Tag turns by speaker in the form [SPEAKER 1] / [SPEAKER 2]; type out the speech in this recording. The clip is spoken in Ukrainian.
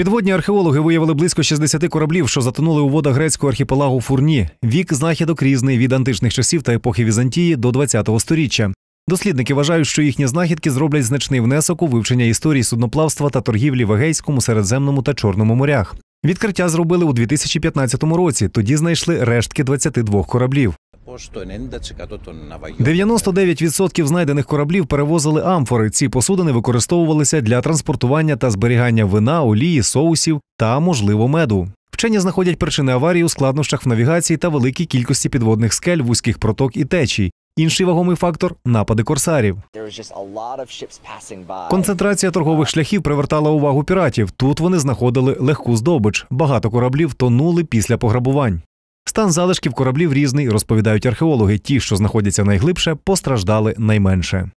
[SPEAKER 1] Підводні археологи виявили близько 60 кораблів, що затонули у водах грецького архіпелагу Фурні. Вік знахідок різний від античних часів та епохи Візантії до ХХ століття. Дослідники вважають, що їхні знахідки зроблять значний внесок у вивчення історії судноплавства та торгівлі в Егейському, Середземному та Чорному морях. Відкриття зробили у 2015 році. Тоді знайшли рештки 22 кораблів.
[SPEAKER 2] 99%
[SPEAKER 1] знайдених кораблів перевозили амфори. Ці посудини використовувалися для транспортування та зберігання вина, олії, соусів та, можливо, меду. Вчені знаходять причини аварії у складнощах в навігації та великій кількості підводних скель, вузьких проток і течій. Інший вагомий фактор напади корсарів. Концентрація торгових шляхів привертала увагу піратів. Тут вони знаходили легку здобич. Багато кораблів тонули після пограбувань. Стан залишків кораблів різний, розповідають археологи. Ті, що знаходяться найглибше, постраждали найменше.